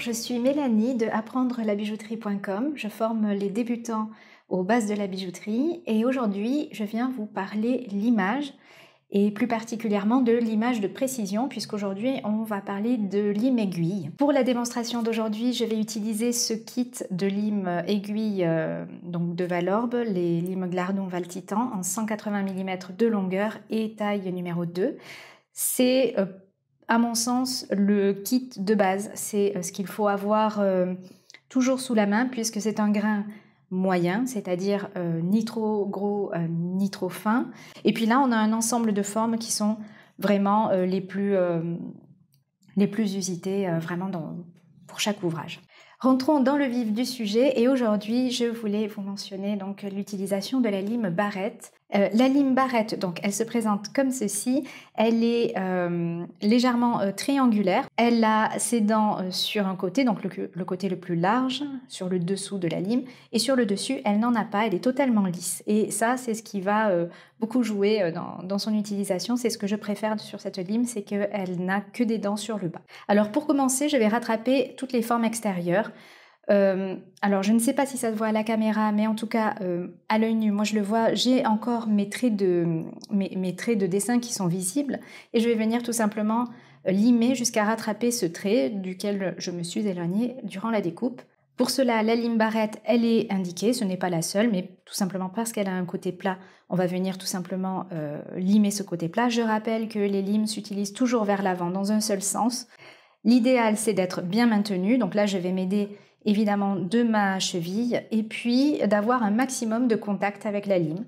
je suis Mélanie de apprendre-la-bijouterie.com. Je forme les débutants aux bases de la bijouterie et aujourd'hui, je viens vous parler l'image et plus particulièrement de l'image de précision puisqu'aujourd'hui, on va parler de lime aiguille. Pour la démonstration d'aujourd'hui, je vais utiliser ce kit de lime aiguille euh, donc de Valorbe, les limes Glardon Valtitan en 180 mm de longueur et taille numéro 2. C'est euh, à mon sens, le kit de base. C'est euh, ce qu'il faut avoir euh, toujours sous la main puisque c'est un grain moyen, c'est-à-dire euh, ni trop gros ni trop fin. Et puis là, on a un ensemble de formes qui sont vraiment les plus, les usitées vraiment pour chaque ouvrage. Rentrons dans le vif du sujet et aujourd'hui, je voulais vous mentionner donc l'utilisation de la lime Barrette euh, la lime barrette, donc, elle se présente comme ceci. Elle est euh, légèrement euh, triangulaire. Elle a ses dents sur un côté, donc le, côté le plus large, sur le dessous de la lime. Et sur le dessus, elle n'en a pas. Elle est totalement lisse. Et ça, c'est ce qui va beaucoup jouer dans, dans son utilisation. C'est ce que je préfère sur cette lime, c'est qu'elle n'a que des dents sur le bas. Alors, pour commencer, je vais rattraper toutes les formes extérieures. Euh, alors, je ne sais pas si ça se voit à la caméra, mais en tout cas, euh, à l'œil nu, moi je le vois, j'ai encore mes traits, de, mes, traits de dessin qui sont visibles et je vais venir tout simplement euh, limer jusqu'à rattraper ce trait duquel je me suis éloignée durant la découpe. Pour cela, la lime barrette, elle est indiquée, ce n'est pas la seule, mais tout simplement parce qu'elle a un côté plat, on va venir tout simplement limer ce côté plat. Je rappelle que les limes s'utilisent toujours vers l'avant, dans un seul sens. L'idéal, c'est d'être bien maintenu, donc là, je vais m'aider évidemment de ma cheville et puis d'avoir un maximum de contact avec la lime.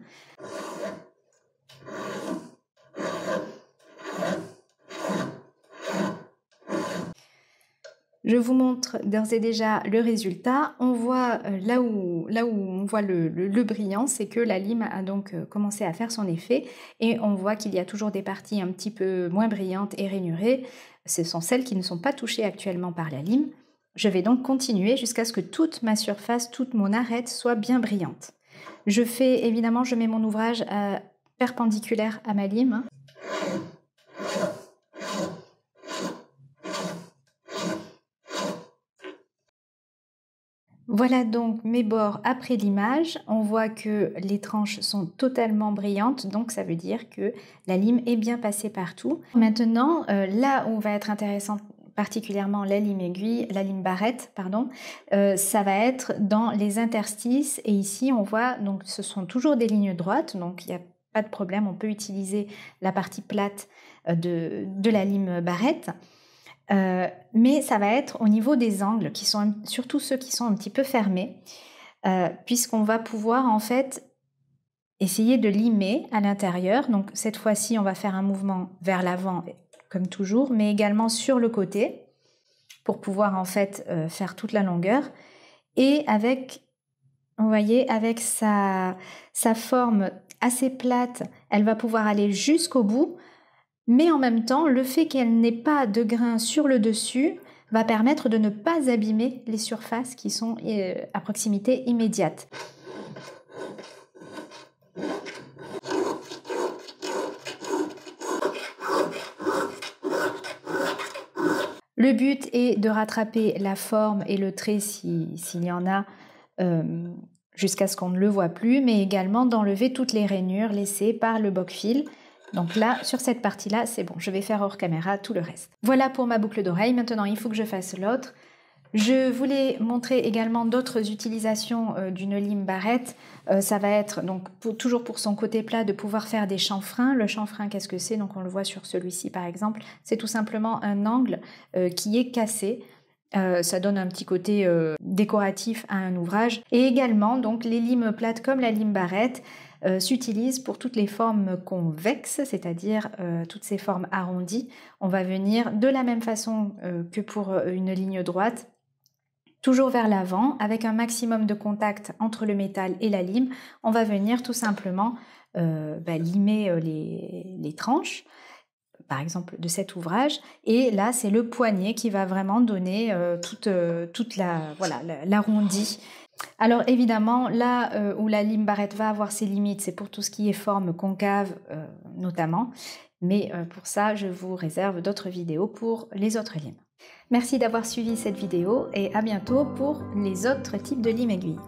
Je vous montre d'ores et déjà le résultat. On voit euh, là où, là où on voit le, le brillant, c'est que la lime a donc euh, commencé à faire son effet et on voit qu'il y a toujours des parties un petit peu moins brillantes et rainurées. Ce sont celles qui ne sont pas touchées actuellement par la lime. Je vais donc continuer jusqu'à ce que toute ma surface, toute mon arête soit bien brillante. Je fais évidemment, je mets mon ouvrage euh, perpendiculaire à ma lime. Voilà donc mes bords après l'image. On voit que les tranches sont totalement brillantes, donc ça veut dire que la lime est bien passée partout. Maintenant, euh, là où va être intéressant particulièrement la lime aiguille, la lime barrette, pardon, euh, ça va être dans les interstices. Et ici, on voit, donc ce sont toujours des lignes droites, donc il n'y a pas de problème, on peut utiliser la partie plate euh, de, la lime barrette. Euh, mais ça va être au niveau des angles, qui sont surtout ceux qui sont un petit peu fermés, puisqu'on va pouvoir en fait essayer de limer à l'intérieur. Donc cette fois-ci, on va faire un mouvement vers l'avant comme toujours, mais également sur le côté pour pouvoir en fait euh, faire toute la longueur et avec vous voyez avec sa sa forme assez plate, elle va pouvoir aller jusqu'au bout mais en même temps, le fait qu'elle n'ait pas de grains sur le dessus va permettre de ne pas abîmer les surfaces qui sont euh, à proximité immédiate. Le but est de rattraper la forme et le trait s'il y en a euh, jusqu'à ce qu'on ne le voit plus, mais également d'enlever toutes les rainures laissées par le bocfil Donc là, sur cette partie-là, c'est bon, je vais faire hors caméra tout le reste. Voilà pour ma boucle d'oreille, maintenant il faut que je fasse l'autre. Je voulais montrer également d'autres utilisations euh, d'une lime barrette. Euh, ça va être donc toujours pour son côté plat de pouvoir faire des chanfreins. Le chanfrein, qu'est-ce que c'est Donc on le voit sur celui-ci par exemple. C'est tout simplement un angle euh, qui est cassé. ça donne un petit côté décoratif à un ouvrage. Et également, donc les limes plates comme la lime barrette s'utilisent pour toutes les formes convexes, c'est-à-dire toutes ces formes arrondies. On va venir de la même façon que pour une ligne droite, toujours vers l'avant, avec un maximum de contact entre le métal et la lime, on va venir tout simplement euh, bah, limer euh, les, tranches, par exemple de cet ouvrage. Et là, c'est le poignet qui va vraiment donner euh, toute, toute la voilà l'arrondi. Alors évidemment, là où la lime barrette va avoir ses limites, c'est pour tout ce qui est forme concave notamment. Mais pour ça, je vous réserve d'autres vidéos pour les autres limes. Merci d'avoir suivi cette vidéo et à bientôt pour les autres types de limes aiguille.